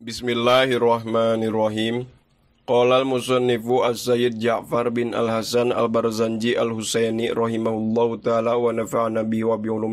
Bismillahirrahmanirrahim. Qala al-musannifu Az-Zayyid Ja'far bin Al-Hasan Al-Barzanji Al-Husaini rahimahullahu taala wa nafa'ana bihi wa bi Walam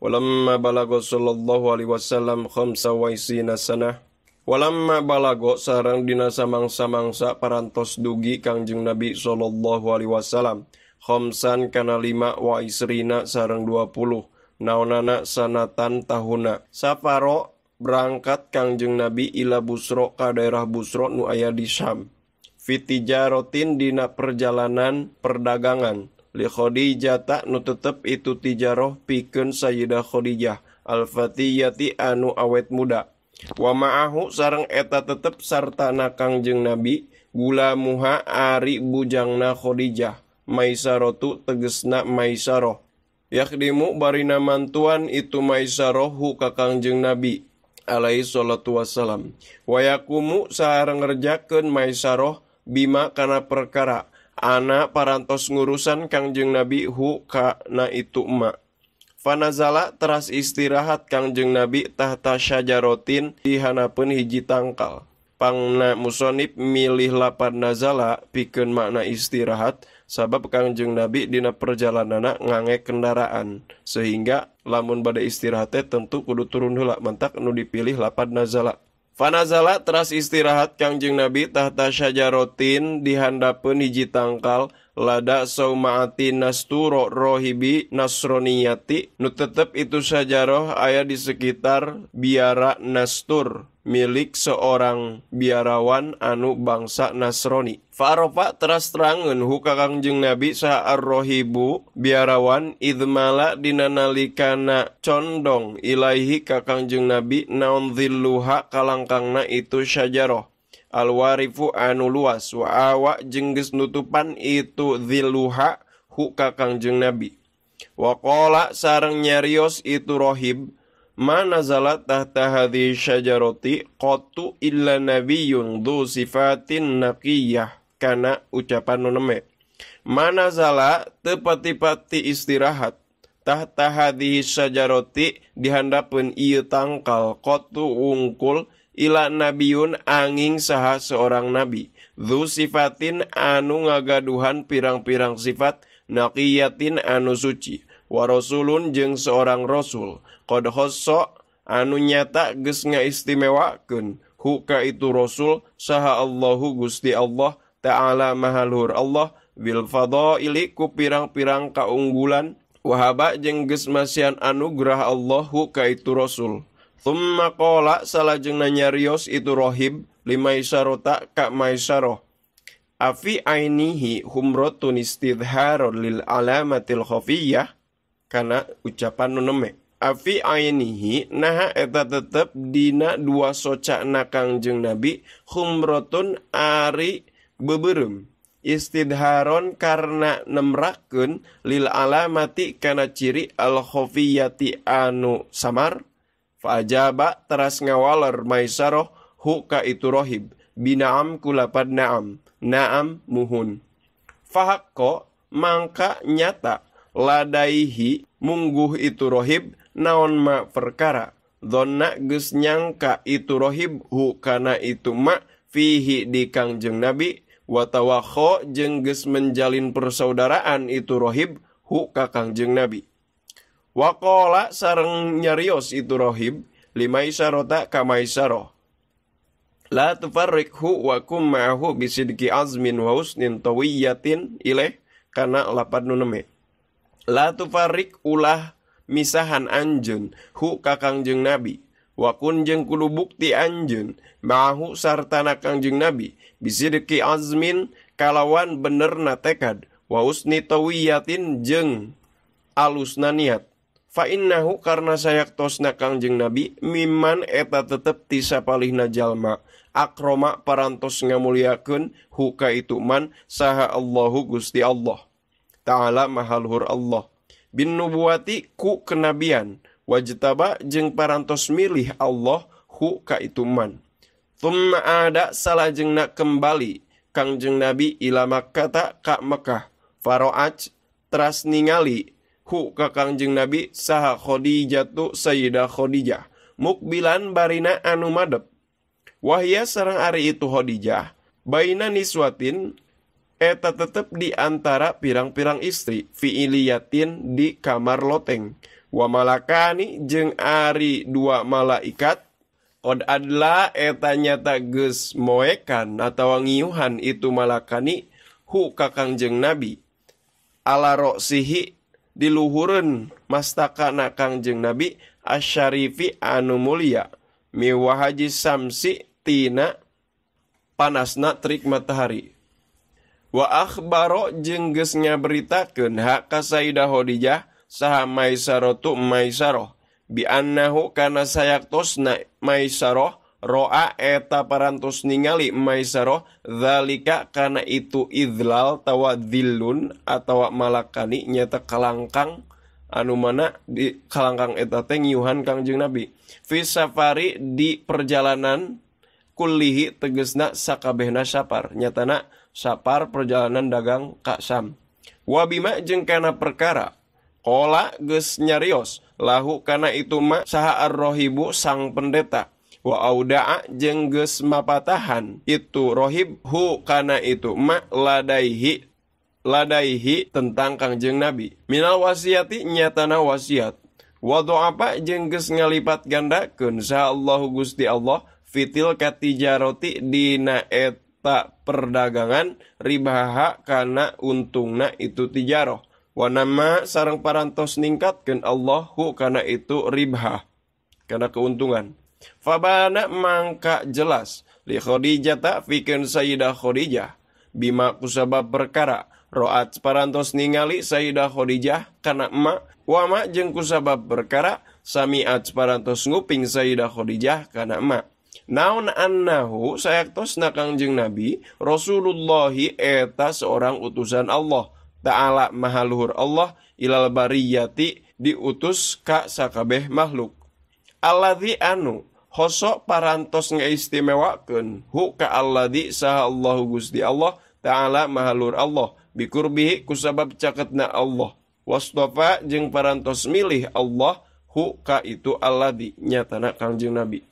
Walamma balago sallallahu alaihi wasallam khamsa wa isina sanah. Walamma balago sarang dina samangsa-mangsa parantos dugi Kangjeng Nabi sallallahu alaihi wasallam khamsan kana wa isrina sarang 20 naonana sanatan tahuna. Saparo berangkat Kangjeng Nabi Ila busro ka daerah busro nuaya diam fittijarrotin dina perjalanan perdagangan likhoodi ja tak nup itu tijaro piken Sayyidah Khodijah al-fatihti anu awet muda wamaahu sarang eta tetap sartana Kangjeng Nabi gula muha Ari Bujangna Khodijah Maisarrotu tegesnak Maisarohyakdimu Barinamantuan itu Maissa rohhu kakangjeng nabi étant Shallallahtu Wasallam. Wayakumu sarengerja ke Maisaroh bimakkana perkara. Ana parantos ngurusan Kangjeng nabi Huka na itu Umma. Vanazzaala teras istirahat Kangjeng nabitahtayajarotin dihanapun hiji tangkal. Bang Musonib milih lapar Nazala piken makna istirahat sahabatbab Kangjeng Nabi dina perjalan anaknganai kendaraan sehingga lamun badai istirahat tentu kudu turunlak mantak Nu dipilih lapar Nazala Vanazzaala teras istirahat Kangjeng Nabitahta sajarotin di handa peniji tangkal ladak sauumaati Nasstu rohibi Nasstroati Nup itu saja roh ayah di sekitar biara Nastur. milik seorang biarawan anu bangsa Nasroni Farofat tras Stragenhukakangjeng nabi saar rohibu biarawan Iidmala dinnalikan condong Ilahhi kakang jeng nabi naon diluha kalangkanna itu Syjaoh Alwarfu anu luas wawak jengges nuutupan itu diluha Hu kakangjeng nabi wakola sarang nyarios itu rohib, Mana zalat tahta hadhi syajarati qatu illa nabiyyun dhu sifatin naqiyah kana ucapan nuneme. Ma nazala tepati-pati istirahat tahta hadhi dihanda pun ieu tangkal qatu ungkul ila nabiun angin saha seorang nabi. Dhu sifatin anu ngagaduhan pirang-pirang sifat naqiyatin anu suci warosulun jeng seorang rasul anunya tak anu nyata istimewa kun huka itu rasul saha Allahu Gusti Allah taala mahalur Allah bil fadaili ku pirang-pirang kaunggulan wahaba jeng geus masian anugerah Allah huka itu rasul Thumma qala salajengna nanyarios itu rohib lima isyarota ka maisaroh afi ainihi humrotun istidharun lil alamatil khafiyah karena ucapan nuneme afi ainihi naha eta tetep dina dua soca nakang jeng nabi humrotun ari beberem istidharon karena nemrakeun lil alamati karena ciri al khofiyati anu samar faajaba teras ngawaler maisaroh hu ka itu rohib binaam kulapad naam naam muhun fahakko mangka nyata ladaihi mungguh itu rohib naon ma perkara donna gus nyangka itu rohib hu kana itu ma fihi di kangjeng nabi watawakho ko jenggus menjalin persaudaraan itu rohib hu ka kangjeng nabi wakola sarang nyarios itu rohib lima isarota kama isaroh La tufarrikhu wa kum ma'ahu bisidki azmin wa husnin tawiyyatin ileh kana lapad nuneme. latufari ulah misahan Anjun Hu kakangjeng nabi wakun jengkulu bukti anjun bahu sartan Kangjeng nabi bisi deki azmin kalawan bener na tekad wa niwiyatin jeng alus naniat fanahu karena sayakttos naangjeng nabi Miman eta tetap tisa paling Najallma akroma perntos nga muliaun huka itu Man saha Allahu Gui Allah ta'ala mahalhur Allah bin nubuwati ku kenabian wajtaba jeng parantos milih Allah hu ka itu man thumma ada salajengna kembali kangjeng nabi ila makata ka Mekah faroaj teras ningali hu ka kangjeng nabi saha khadijatu sayyidah khodijah. mukbilan barina anu madep wahya sarang ari itu khodijah. baina niswatin tetap diantara pirang-pirang istri filiatin di kamar Loeng wamalakan jeng Ari dua malaikat ko adalah et nyata ge moekannatawangiuhan itu malakan hukak Kangjeng nabi Allahroksihi diluhurun masakan Kangjeng nabi asyarivi An Mulia Miwa Haji Samsitinana panas na trik matahari itu Waahbaro jenggesnya beritakenha kas Sayida hoodijah saha maisro tu maisaroh Binahu kana sayaktus na maisoh Roa eta parasningali maisoh dalika kana itu idlal tawa diun atwak malaakan nyata kalangkang anu mana di kalangkang eta teng yuhan Kajeng nabi. Visafari di perjalanankullihi teges na sakabeh nassafar nya tanak. sapar perjalanan dagang Kakam wabimakjeng ke perkarakola ges nyarios lahukana itu mak saar rohhibu sang pendeta wa Da jengges mapa tahan itu rohibhukana itu mak ladaihi ladaihi tentang Kangjeng nabi Minal wasiati nyatana wasiat waduh apa jenggesnyalipat ganda kesaallahu Gusti Allah Fitilkatijarrotidinaeta tak perdagangan ribaha karena untung nak itu tijaroh wanama sarang parantos ningkat ningkatkan Allahu karena itu ribha karena keuntungan fabana mangka jelas li Khadijah tak fikin Sayyidah Khadijah bima kusabab perkara roat parantos ningali Sayyidah Khadijah karena emak wama jengku sabab perkara samiat parantos nguping Sayyidah Khadijah karena emak Naon annahu sayaktosna Kangjeng Nabi Rasulullah eta seorang utusan Allah Ta'ala Maha Allah ilal bariyati diutus ka sakabeh makhluk. aladi anu hosok parantos ngeistimewakeun hu ka alladzi saha Allahu Gusti Allah Ta'ala Maha Allah bikurbihi kusabab caketna Allah wastofa jeng parantos milih Allah hu ka itu alladzi nyatana Kangjeng Nabi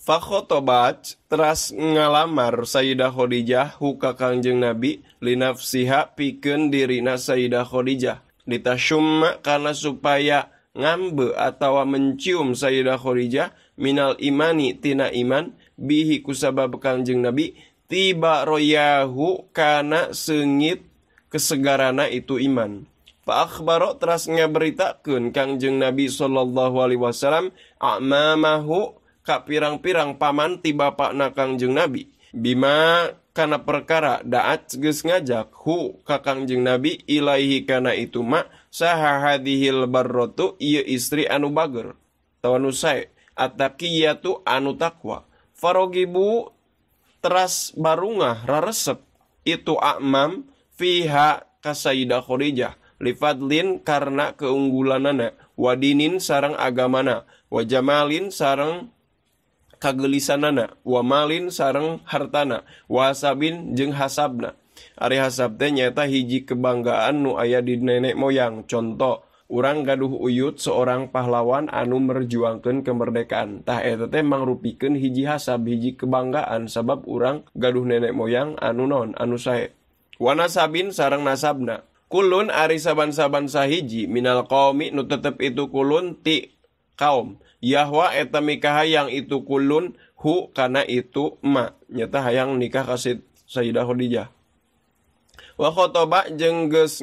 Fakhotobat teras ngalamar Sayyidah Khadijah huka kangjeng Nabi linafsiha piken dirina Sayyidah Khadijah ditasumma karena supaya ngambe atau mencium Sayyidah Khadijah minal imani tina iman bihi kusabab kangjeng Nabi tiba royahu karena sengit kesegarana itu iman. Fa akhbaro teras ngaberitakeun kangjeng Nabi sallallahu alaihi wasallam amamahu Kak pirang-pirang paman ti bapak jeng nabi Bima karena perkara daat geus ngajak hu jeng nabi ilaihi karena itu mak hadihil barrotu iya istri anu bager Tawanusai sae tu anu takwa farogibu teras barungah raresep itu akmam fiha kasayida khurijah. lifadlin karena keunggulanana wadinin sarang agamana wajamalin sarang gelisanna wamalin sareng hartana was Sabin jeng hasabna Ari hasabda nyata hiji kebanggaan Nu aya di nenek moyang contoh orang gaduh uyuut seorang pahlawan anu merjuangken kemerdekaantahtete mangrupikan hiji hasab hiji kebanggaan sabab orangrang gaduh nenek moyang anunon anu say Wana Sabin sarang nasabna Kun Ari sababansaaban sahiji Minal komik nup itu kuluuntik kaum Yahwa eta mikaha yang itu kulun hu karena itu ma nyata hayang nikah kasih Sayyidah Khadijah wa khotoba jengges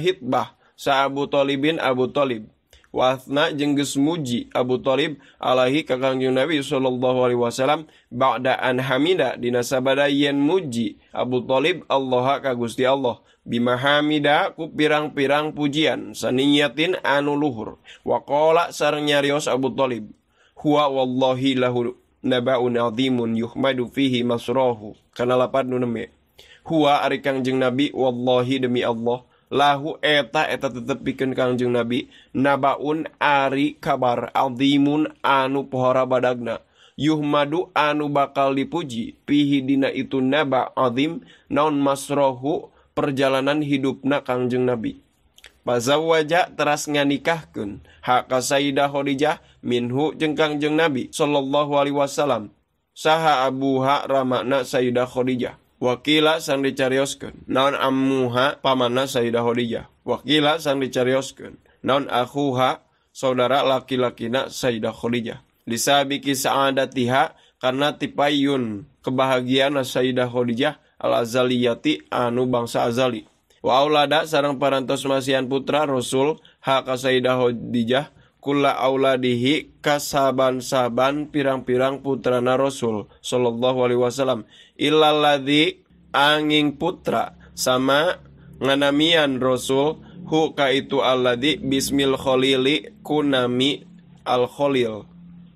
hitbah sa Abu Talibin Abu Talib Wathna jengges muji Abu Talib alaihi kakang Nabi sallallahu alaihi wasallam ba'da an hamida dina yen muji Abu Talib Allah ka Allah bima hamida ku pirang-pirang pujian saniyatin anu luhur wa sareng nyarios Abu Talib huwa wallahi lahu nabaun azimun yuhmadu fihi masrahu kana lapan nu huwa ari Kangjeng Nabi wallahi demi Allah nti lahu eta eta tetep piken Kangjeng nabi naba'un ari kabar Aldimun anu pohora badgna yuh madu anu bakal dipuji pihi dina itu naba odhi nonun masrohu perjalanan hidup na Kangjeng nabi Ba wajah terasnya nikahken Haka Sayyidah Khodijah minhu jengkangjeng nabi Shallallahu Alaihi Wasallam saha abuha ramakna Sayydah Khodijah Wakila sang dicarioskeun. Naon ammuha pamanna Sayyidah Khadijah. Wakila sang dicarioskeun. Naon akhuha saudara laki-lakina Sayyidah Khadijah. Lisabiki sa'adatiha karena tipayun kebahagiaan Sayyidah Khadijah al-azaliyati anu bangsa azali. Wa aulada sarang parantos masian putra Rasul hak Sayyidah Khadijah kulla auladihi kasaban-saban pirang-pirang putrana Rasul sallallahu alaihi wasallam illalladzi angin putra sama nganamian Rasul hu ka itu alladzi bismil khalili kunami al khalil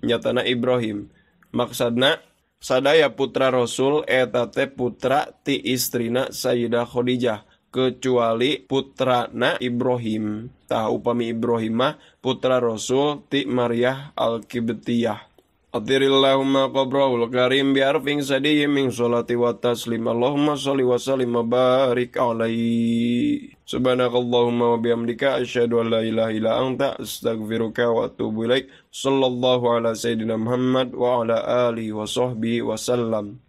nyatana Ibrahim maksudna sadaya putra Rasul eta putra ti istrina Sayyidah Khadijah kecuali putra putrana Ibrahim ta upami Ibrahimah putra Rasul ti Maryah al-Kibtiyah. Atirillahumma qabrahul karim biarfing sadiyim min salati wa taslim Allahumma salli wa sallim barik alaihi Subhanakallahumma wa bihamdika asyhadu an la ilaha illa anta astaghfiruka wa atubu ilaik sallallahu ala sayyidina Muhammad wa ala alihi wa sahbihi wa sallam